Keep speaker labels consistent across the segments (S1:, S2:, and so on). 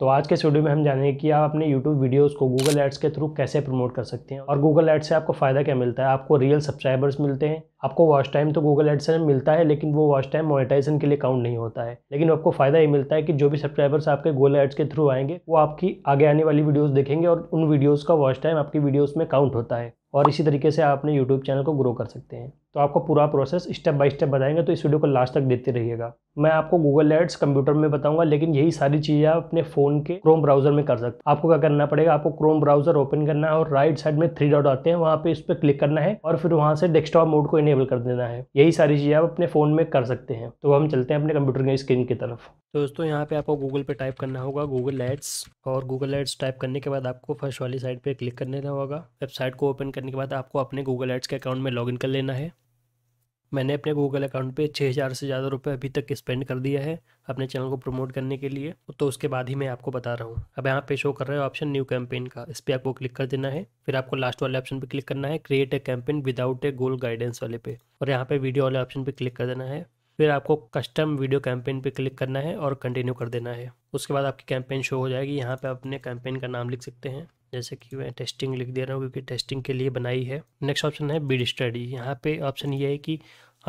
S1: तो आज के स्टूडियो में हम जानेंगे कि आप अपने YouTube वीडियोस को Google एड्स के थ्रू कैसे प्रमोट कर सकते हैं और Google एड्स से आपको फ़ायदा क्या मिलता है आपको रियल सब्सक्राइबर्स मिलते हैं आपको वॉच टाइम तो Google Ads से मिलता है लेकिन वो वॉच टाइम मोनेटाइजेशन के लिए काउंट नहीं होता है लेकिन आपको फ़ायदा ये मिलता है कि जो भी सब्सक्राइबर्स आपके गूगल एड्स के थ्रू आएंगे वो आपकी आगे आने वाली वीडियोज़ देखेंगे और उन वीडियोज़ का वॉच टाइम आपकी वीडियोज़ में काउंट होता है और इसी तरीके से आप अपने यूट्यूब चैनल को ग्रो कर सकते हैं तो आपको पूरा प्रोसेस स्टेप बाय स्टेप बताएंगे तो इस वीडियो को लास्ट तक देखते रहिएगा मैं आपको गूगल एड्स कंप्यूटर में बताऊंगा लेकिन यही सारी चीज़ें आप अपने फ़ोन के क्रोम ब्राउजर में कर सकते हैं आपको क्या करना पड़ेगा आपको क्रोम ब्राउजर ओपन करना है और राइट साइड में थ्री डॉट आते हैं वहाँ पे इस पर क्लिक करना है और फिर वहाँ से डेस्कटॉप मोड को इनेबल कर देना है यही सारी चीज़ें आप अपने फ़ोन में कर सकते हैं तो हम चलते हैं अपने कंप्यूटर की स्क्रीन की तरफ तो दोस्तों यहाँ पे आपको गूगल पे टाइप करना होगा गूगल एड्स और गूगल एड्स टाइप करने के बाद आपको फर्स्ट वाली साइड पे क्लिक करने होगा वेबसाइट को ओपन करने करने के बाद आपको अपने गूगल एड्स के अकाउंट में लॉगिन कर लेना है मैंने अपने गूगल अकाउंट पे छः हज़ार से ज़्यादा रुपए अभी तक स्पेंड कर दिया है अपने चैनल को प्रमोट करने के लिए तो उसके बाद ही मैं आपको बता रहा हूँ अब यहाँ पे शो कर रहे हो ऑप्शन न्यू कैंपेन का इस पर आपको क्लिक कर देना है फिर आपको लास्ट वाले ऑप्शन पे क्लिक करना है create a campaign without a goal guidance वाले पे और यहाँ पे वीडियो वाले ऑप्शन पर क्लिक कर देना है फिर आपको कस्टम वीडियो कैंपेन पे क्लिक करना है और कंटिन्यू कर देना है उसके बाद आपकी कैंपेन शो हो जाएगी यहाँ पे अपने कैंपेन का नाम लिख सकते हैं जैसे कि मैं टेस्टिंग लिख दे रहा हूँ क्योंकि टेस्टिंग के लिए बनाई है नेक्स्ट ऑप्शन है बीड स्टडी यहाँ पे ऑप्शन ये है कि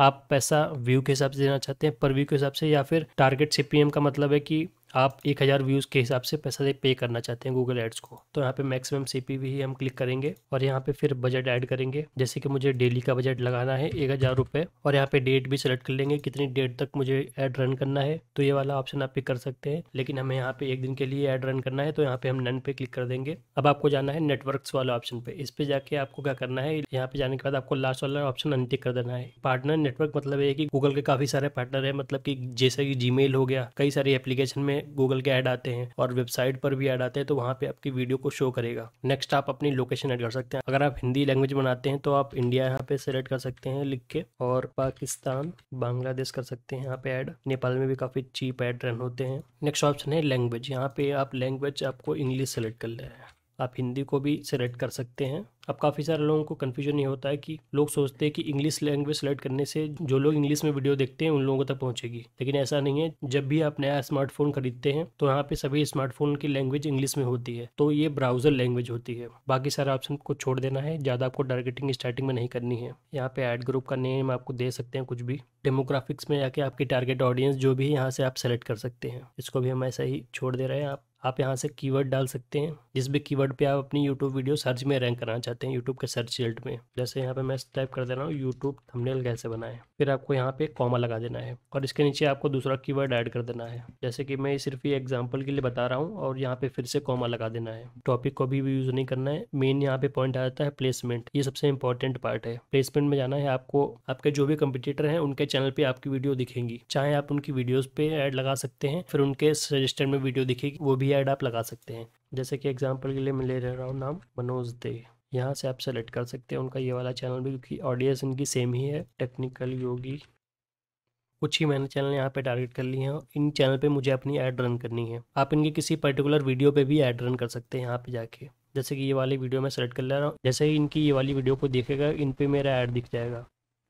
S1: आप पैसा व्यू के हिसाब से देना चाहते हैं पर व्यू के हिसाब से या फिर टारगेट सीपीएम का मतलब है कि आप एक हज़ार व्यूज़ के हिसाब से पैसा पे करना चाहते हैं गूगल एड्स को तो यहाँ पे मैक्सिमम सी पी हम क्लिक करेंगे और यहाँ पे फिर बजट ऐड करेंगे जैसे कि मुझे डेली का बजट लगाना है एक हज़ार रुपये और यहाँ पे डेट भी सेलेक्ट कर लेंगे कितनी डेट तक मुझे ऐड रन करना है तो ये वाला ऑप्शन आप पिक कर सकते हैं लेकिन हमें यहाँ पे एक दिन के लिए ऐड रन करना है तो यहाँ पे हम नन पे क्लिक कर देंगे अब आपको जाना है नेटवर्क वाला ऑप्शन पे इस पे जाके आपको क्या करना है यहाँ पे जाने के बाद आपको लास्ट वाला ऑप्शन अनटिक कर देना है पार्टनर नेटवर्क मतलब है कि गूगल के काफी सारे पार्टनर है मतलब की जैसे कि जीमेल हो गया कई सारी एप्लीकेशन में में गूगल के ऐड आते हैं और वेबसाइट पर भी ऐड आते हैं तो वहाँ पे आपकी वीडियो को शो करेगा नेक्स्ट आप अपनी लोकेशन ऐड कर सकते हैं अगर आप हिंदी लैंग्वेज बनाते हैं तो आप इंडिया यहाँ पे सेलेक्ट कर सकते हैं लिख के और पाकिस्तान बांग्लादेश कर सकते हैं यहाँ पे ऐड नेपाल में भी काफ़ी चीप ऐड रन होते हैं नेक्स्ट ऑप्शन है लैंग्वेज यहाँ पे आप लैंग्वेज आपको इंग्लिश सेलेक्ट कर ले हैं आप हिंदी को भी सेलेक्ट कर सकते हैं अब काफ़ी सारे लोगों को कन्फ्यूजन नहीं होता है कि लोग सोचते हैं कि इंग्लिश लैंग्वेज सेलेक्ट करने से जो लोग इंग्लिश में वीडियो देखते हैं उन लोगों तक पहुंचेगी लेकिन ऐसा नहीं है जब भी आप नया स्मार्टफोन खरीदते हैं तो यहाँ पे सभी स्मार्टफोन की लैंग्वेज इंग्लिश में होती है तो ये ब्राउजर लैंग्वेज होती है बाकी सारे ऑप्शन को छोड़ देना है ज़्यादा आपको टारगेटिंग स्टार्टिंग में नहीं करनी है यहाँ पे एड ग्रुप का नेम आपको दे सकते हैं कुछ भी डेमोग्राफिक्स में जाके आपकी टारगेट ऑडियंस जो भी यहाँ से आप सेलेक्ट कर सकते हैं इसको भी हम ऐसा ही छोड़ दे रहे हैं आप आप यहाँ से कीवर्ड डाल सकते हैं जिस भी कीवर्ड पे आप अपनी यूट्यूब वीडियो सर्च में रैंक करना चाहते हैं जाते हैं यूट्यूब के सर्च रिजल्ट में जैसे यहाँ पे मैं टाइप कर दे रहा हूँ यूट्यूब थंबनेल कैसे बनाए फिर आपको यहाँ पे कॉमा लगा देना है और इसके नीचे आपको दूसरा की ऐड कर देना है जैसे कि मैं सिर्फ ये एग्जाम्पल के लिए बता रहा हूँ और यहाँ पे फिर से कॉमा लगा देना है टॉपिक को भी यूज नहीं करना है मेन यहाँ पे पॉइंट आ जाता है प्लेसमेंट ये सबसे इंपॉर्टेंट पार्ट है प्लेसमेंट में जाना है आपको आपके जो भी कम्पिटेटर है उनके चैनल पे आपकी वीडियो दिखेंगी चाहे आप उनकी वीडियोज पे एड लगा सकते हैं फिर उनके सजेस्टेड में वीडियो दिखेगी वो भी एड आप लगा सकते हैं जैसे कि एग्जाम्पल के लिए मैं ले रहा हूँ नाम मनोज दे यहाँ से आप सेलेक्ट कर सकते हैं उनका ये वाला चैनल भी क्योंकि ऑडियंस इनकी सेम ही है टेक्निकल योगी कुछ ही मैंने चैनल यहाँ पे टारगेट कर लिए हैं इन चैनल पे मुझे अपनी ऐड रन करनी है आप इनके किसी पर्टिकुलर वीडियो पे भी ऐड रन कर सकते हैं यहाँ पे जाके जैसे कि ये वाली वीडियो मैं सेलेक्ट कर ले रहा हूँ जैसे ही इनकी ये वाली वीडियो को देखेगा इन पर मेरा ऐड दिख जाएगा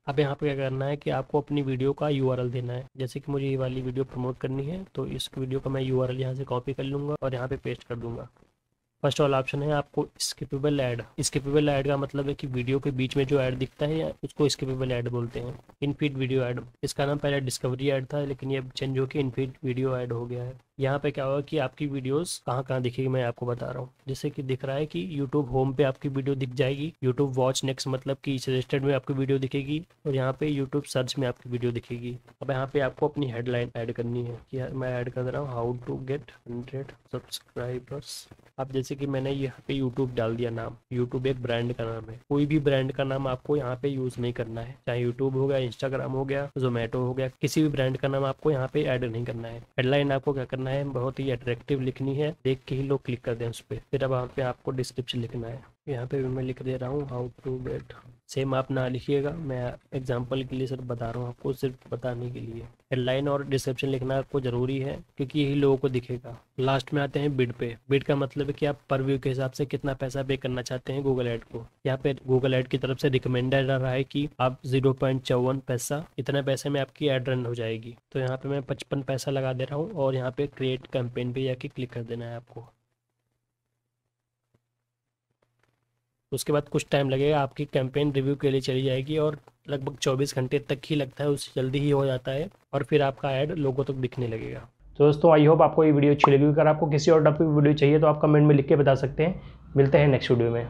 S1: अब यहाँ पे क्या करना है कि आपको अपनी वीडियो का यू देना है जैसे कि मुझे ये वाली वीडियो प्रमोट करनी है तो इस वीडियो का मैं यू आर यहाँ से कॉपी कर लूँगा और यहाँ पे पेस्ट कर दूँगा फर्स्ट वाला ऑप्शन है आपको स्किपेबल ऐड स्किपेबल ऐड का मतलब है कि वीडियो के बीच में जो ऐड दिखता है उसको स्किपेबल ऐड बोलते हैं इनफीड वीडियो ऐड इसका नाम पहले डिस्कवरी ऐड था लेकिन ये अब चेंज होकर इनफीड वीडियो ऐड हो गया है यहाँ पे क्या होगा कि आपकी वीडियोस कहाँ कहाँ दिखेगी मैं आपको बता रहा हूँ जैसे कि दिख रहा है कि YouTube होम पे आपकी वीडियो दिख जाएगी YouTube वॉच नेक्स्ट मतलब कि सजेस्टेड में आपकी वीडियो दिखेगी और यहाँ पे YouTube सर्च में आपकी वीडियो दिखेगी अब यहाँ पे आपको अपनी हेडलाइन ऐड करनी है कि मैं ऐड कर रहा हूँ how to get hundred subscribers आप जैसे जैसे कि मैंने यहाँ पे यूट्यूब डाल दिया नाम यूट्यूब एक ब्रांड का नाम है कोई भी ब्रांड का नाम आपको यहाँ पे यूज नहीं करना है चाहे यूट्यूब हो गया इंस्टाग्राम हो गया जोमेटो हो गया किसी भी ब्रांड का नाम आपको यहाँ पे ऐड नहीं करना है हेडलाइन आपको क्या करना है बहुत ही अट्रेक्टिव लिखनी है देख के ही लोग क्लिक कर दे उस पर फिर अब वहाँ पे आपको डिस्क्रिप्शन लिखना है यहाँ पे भी मैं लिख दे रहा हूँ हाउ टू गेट सेम आप ना लिखिएगा मैं एग्जांपल के लिए सिर्फ बता रहा हूँ आपको सिर्फ बताने के लिए हेडलाइन और डिस्क्रिप्शन लिखना आपको ज़रूरी है क्योंकि यही लोगों को दिखेगा लास्ट में आते हैं बिड पे बिड का मतलब है कि आप पर व्यू के हिसाब से कितना पैसा पे करना चाहते हैं गूगल एड को यहाँ पे गूगल एड की तरफ से रिकमेंडेड रहा है कि आप जीरो पॉइंट चौवन पैसा इतने पैसे में आपकी एड रन हो जाएगी तो यहाँ पे मैं पचपन पैसा लगा दे रहा हूँ और यहाँ पे क्रिएट कैंपेन पे जाके क्लिक कर देना है आपको उसके बाद कुछ टाइम लगेगा आपकी कैंपेन रिव्यू के लिए चली जाएगी और लगभग 24 घंटे तक ही लगता है उससे जल्दी ही हो जाता है और फिर आपका ऐड लोगों तक तो दिखने लगेगा तो दोस्तों आई होप आपको ये वीडियो अच्छी लगी अगर आपको किसी और टॉपिक वीडियो चाहिए तो आप कमेंट में लिख के बता सकते हैं मिलते हैं नेक्स्ट वीडियो में